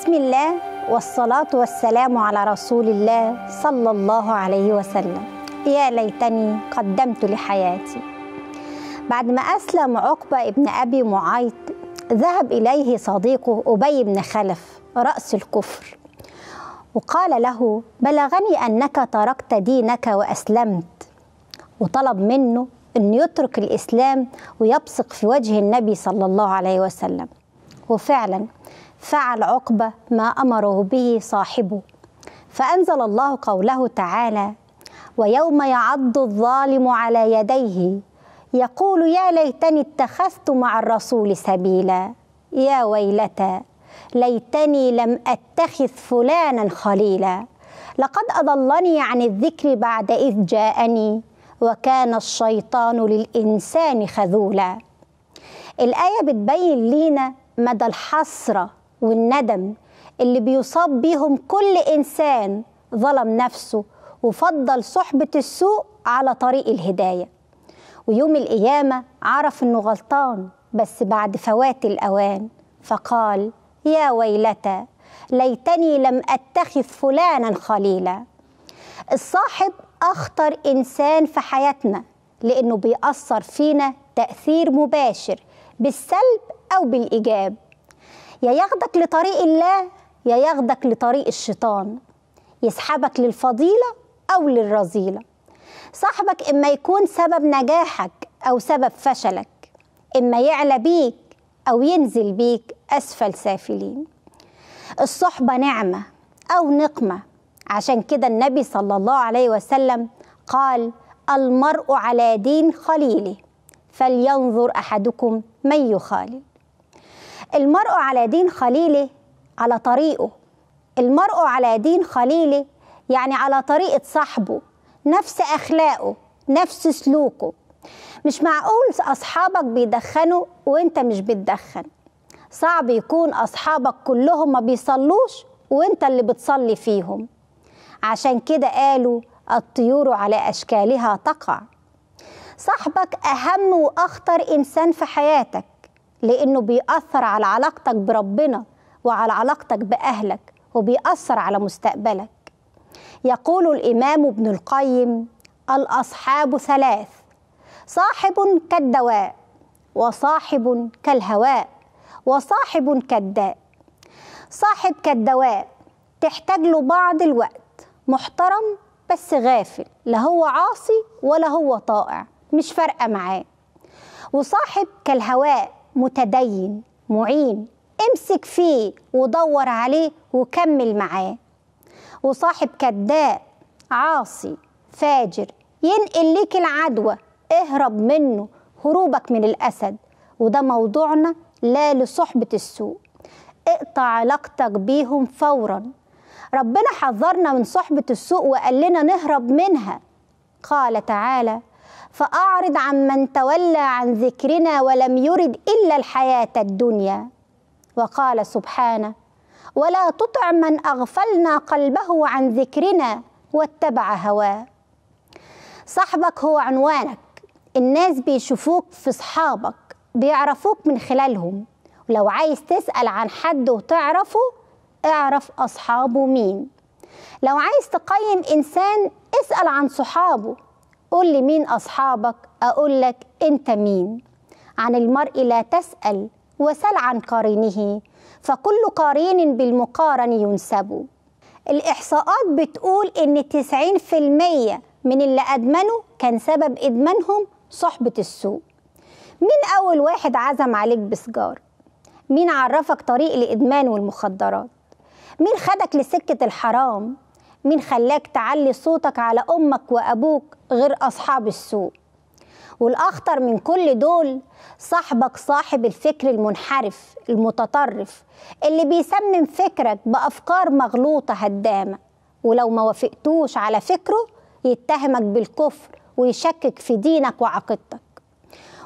بسم الله والصلاة والسلام على رسول الله صلى الله عليه وسلم يا ليتني قدمت لحياتي بعد ما أسلم عقبة ابن أبي معيط ذهب إليه صديقه أبي بن خلف رأس الكفر وقال له بلغني أنك تركت دينك وأسلمت وطلب منه أن يترك الإسلام ويبصق في وجه النبي صلى الله عليه وسلم وفعلا فعل عقبة ما أمره به صاحبه فأنزل الله قوله تعالى ويوم يعض الظالم على يديه يقول يا ليتني اتخذت مع الرسول سبيلا يا ويلتى ليتني لم اتخذ فلانا خليلا لقد اضلني عن الذكر بعد اذ جاءني وكان الشيطان للانسان خذولا الايه بتبين لينا مدى الحسره والندم اللي بيصاب بيهم كل انسان ظلم نفسه وفضل صحبه السوء على طريق الهدايه ويوم القيامه عرف انه غلطان بس بعد فوات الاوان فقال يا ويلتى ليتني لم اتخذ فلانا خليلا الصاحب اخطر انسان في حياتنا لانه بيأثر فينا تأثير مباشر بالسلب أو بالإيجاب يا ياخدك لطريق الله يا ياخدك لطريق الشيطان يسحبك للفضيلة أو للرذيلة صاحبك إما يكون سبب نجاحك أو سبب فشلك إما يعلى بيك أو ينزل بيك أسفل سافلين الصحبة نعمة أو نقمة عشان كده النبي صلى الله عليه وسلم قال المرء على دين خليله فلينظر أحدكم من يخالل المرء على دين خليله على طريقه المرء على دين خليله يعني على طريقة صاحبه نفس أخلاقه نفس سلوكه مش معقول أصحابك بيدخنوا وإنت مش بتدخن صعب يكون أصحابك كلهم ما بيصلوش وإنت اللي بتصلي فيهم عشان كده قالوا الطيور على أشكالها تقع صاحبك أهم وأخطر إنسان في حياتك لأنه بيأثر على علاقتك بربنا وعلى علاقتك بأهلك وبيأثر على مستقبلك يقول الإمام ابن القيم الأصحاب ثلاث صاحب كالدواء وصاحب كالهواء وصاحب كالداء صاحب كالدواء تحتاج له بعض الوقت محترم بس غافل لا هو عاصي ولا هو طائع مش فارقه معاه وصاحب كالهواء متدين معين امسك فيه ودور عليه وكمل معاه وصاحب كداء عاصي فاجر ينقل ليك العدوى اهرب منه هروبك من الأسد وده موضوعنا لا لصحبة السوء اقطع علاقتك بيهم فورا ربنا حذرنا من صحبة السوء وقال لنا نهرب منها قال تعالى فأعرض عن من تولى عن ذكرنا ولم يرد إلا الحياة الدنيا وقال سبحانه ولا تطع من أغفلنا قلبه عن ذكرنا واتبع هواه صاحبك هو عنوانك الناس بيشوفوك في صحابك بيعرفوك من خلالهم ولو عايز تسأل عن حد وتعرفه اعرف أصحابه مين لو عايز تقيم إنسان اسأل عن صحابه قول لي مين أصحابك أقول لك أنت مين عن المرء لا تسأل وسل عن قارنه فكل قارين بالمقارن ينسب الإحصاءات بتقول إن 90% من اللي أدمنوا كان سبب إدمانهم صحبة السوء مين أول واحد عزم عليك بسجار؟ مين عرفك طريق لإدمان والمخدرات؟ مين خدك لسكة الحرام؟ مين خلاك تعلي صوتك على امك وابوك غير اصحاب السوء والاخطر من كل دول صاحبك صاحب الفكر المنحرف المتطرف اللي بيسمم فكرك بافكار مغلوطه هدامه ولو ما وافقتوش على فكره يتهمك بالكفر ويشكك في دينك وعقيدتك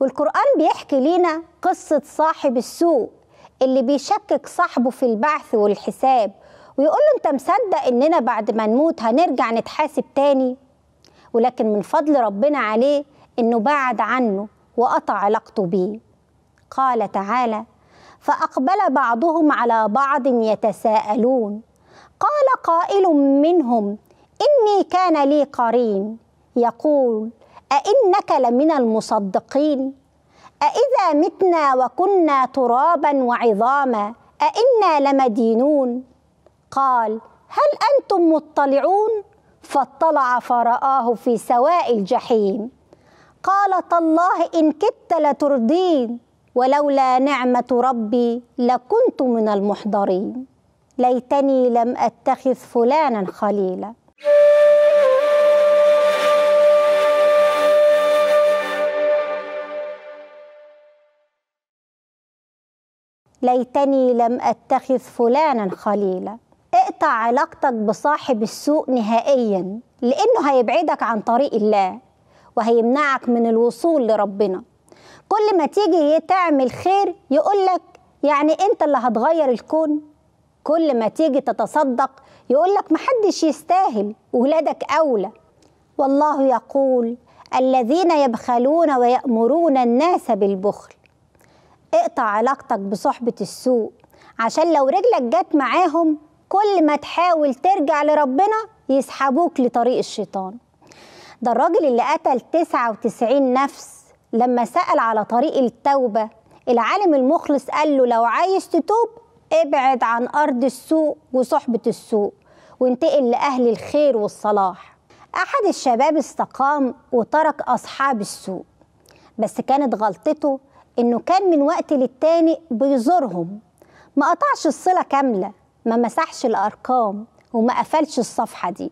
والقرآن بيحكي لينا قصة صاحب السوء اللي بيشكك صاحبه في البعث والحساب ويقول له انت مصدق اننا بعد ما نموت هنرجع نتحاسب تاني ولكن من فضل ربنا عليه انه بعد عنه وقطع علاقته بيه قال تعالى فاقبل بعضهم على بعض يتساءلون قال قائل منهم اني كان لي قرين يقول أئنك لمن المصدقين أإذا متنا وكنا ترابا وعظاما أإنا لمدينون قال هل انتم مطلعون فاطلع فرآه في سواء الجحيم قال تالله ان كدت لتردين ولولا نعمه ربي لكنت من المحضرين ليتني لم اتخذ فلانا خليلا ليتني لم اتخذ فلانا خليلا اقطع علاقتك بصاحب السوء نهائيا لأنه هيبعدك عن طريق الله وهيمنعك من الوصول لربنا كل ما تيجي تعمل خير يقولك يعني أنت اللي هتغير الكون كل ما تيجي تتصدق يقولك محدش يستاهل ولادك أولى والله يقول الذين يبخلون ويأمرون الناس بالبخل اقطع علاقتك بصحبة السوء عشان لو رجلك جت معاهم كل ما تحاول ترجع لربنا يسحبوك لطريق الشيطان ده الراجل اللي قتل 99 نفس لما سأل على طريق التوبة العالم المخلص قال له لو عايز تتوب ابعد عن أرض السوق وصحبة السوق وانتقل لأهل الخير والصلاح أحد الشباب استقام وترك أصحاب السوق بس كانت غلطته إنه كان من وقت للتاني بيزورهم ما قطعش الصلة كاملة ما مسحش الارقام وما قفلش الصفحه دي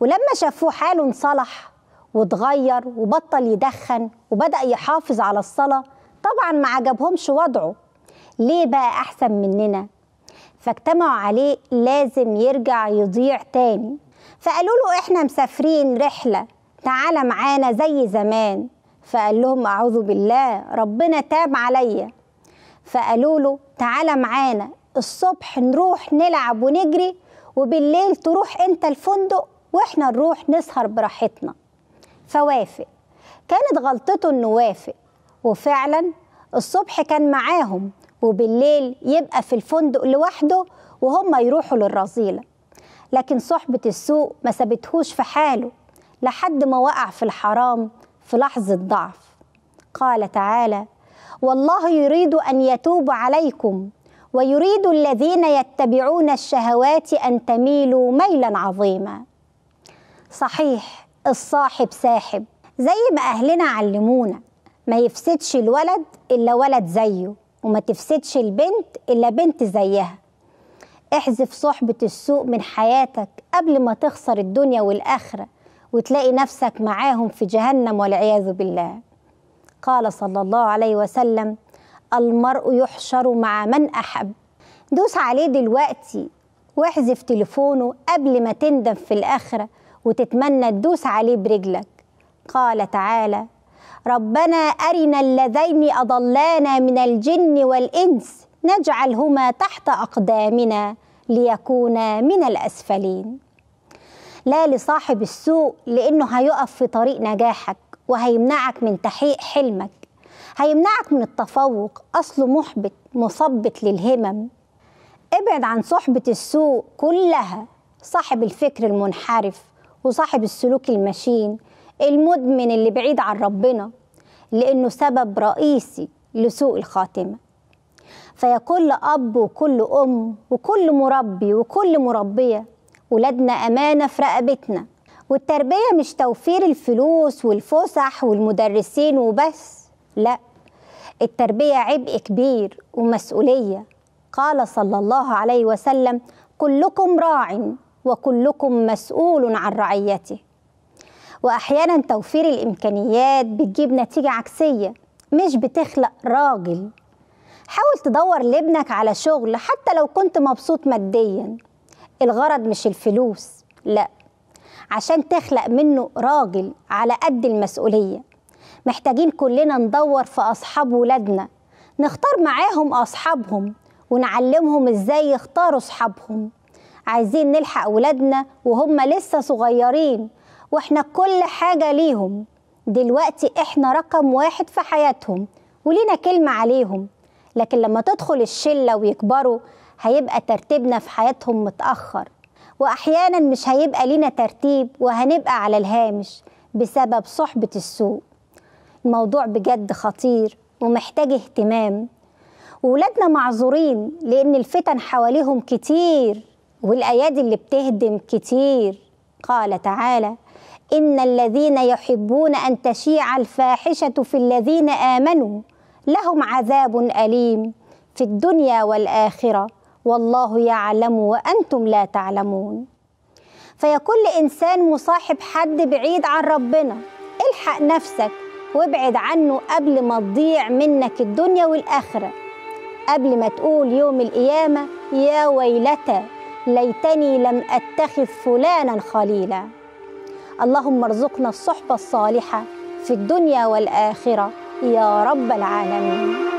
ولما شافوه حاله انصلح واتغير وبطل يدخن وبدا يحافظ على الصلاه طبعا ما عجبهمش وضعه ليه بقى احسن مننا فاجتمعوا عليه لازم يرجع يضيع تاني فقالوا له احنا مسافرين رحله تعالى معانا زي زمان فقال لهم اعوذ بالله ربنا تاب عليا فقالوا له تعالى معانا الصبح نروح نلعب ونجري وبالليل تروح انت الفندق واحنا نروح نسهر براحتنا فوافق كانت غلطته انه وافق وفعلا الصبح كان معاهم وبالليل يبقى في الفندق لوحده وهم يروحوا للرذيله لكن صحبه السوق ما سابتهوش في حاله لحد ما وقع في الحرام في لحظه ضعف قال تعالى والله يريد ان يتوب عليكم ويريد الذين يتبعون الشهوات ان تميلوا ميلا عظيما صحيح الصاحب ساحب زي ما اهلنا علمونا ما يفسدش الولد الا ولد زيه وما تفسدش البنت الا بنت زيها احذف صحبة السوء من حياتك قبل ما تخسر الدنيا والآخرة وتلاقي نفسك معاهم في جهنم والعياذ بالله قال صلى الله عليه وسلم المرء يحشر مع من أحب دوس عليه دلوقتي واحذف تليفونه قبل ما تندم في الآخرة وتتمنى تدوس عليه برجلك قال تعالى ربنا أرنا اللذين أضلانا من الجن والإنس نجعلهما تحت أقدامنا ليكونا من الأسفلين لا لصاحب السوء لأنه هيقف في طريق نجاحك وهيمنعك من تحقيق حلمك هيمنعك من التفوق أصله محبط مثبط للهمم ابعد عن صحبة السوء كلها صاحب الفكر المنحرف وصاحب السلوك المشين المدمن اللي بعيد عن ربنا لأنه سبب رئيسي لسوء الخاتمة فيا كل أب وكل أم وكل مربي وكل مربية ولادنا أمانة في رقبتنا والتربية مش توفير الفلوس والفسح والمدرسين وبس لا التربية عبء كبير ومسؤولية قال صلى الله عليه وسلم كلكم راع وكلكم مسؤول عن رعيته وأحيانا توفير الإمكانيات بتجيب نتيجة عكسية مش بتخلق راجل حاول تدور لابنك على شغل حتى لو كنت مبسوط ماديا الغرض مش الفلوس لا عشان تخلق منه راجل على قد المسؤولية محتاجين كلنا ندور في أصحاب ولادنا نختار معاهم أصحابهم ونعلمهم إزاي يختاروا أصحابهم عايزين نلحق ولادنا وهم لسه صغيرين وإحنا كل حاجة ليهم دلوقتي إحنا رقم واحد في حياتهم ولينا كلمة عليهم لكن لما تدخل الشلة ويكبروا هيبقى ترتيبنا في حياتهم متأخر وأحيانا مش هيبقى لينا ترتيب وهنبقى على الهامش بسبب صحبة السوق موضوع بجد خطير ومحتاج اهتمام وولادنا معذورين لأن الفتن حواليهم كتير والأيادي اللي بتهدم كتير قال تعالى إن الذين يحبون أن تشيع الفاحشة في الذين آمنوا لهم عذاب أليم في الدنيا والآخرة والله يعلم وأنتم لا تعلمون فيكون إنسان مصاحب حد بعيد عن ربنا الحق نفسك وابعد عنه قبل ما تضيع منك الدنيا والآخرة قبل ما تقول يوم القيامة يا ويلتى ليتني لم أتخذ فلانا خليلا اللهم ارزقنا الصحبة الصالحة في الدنيا والآخرة يا رب العالمين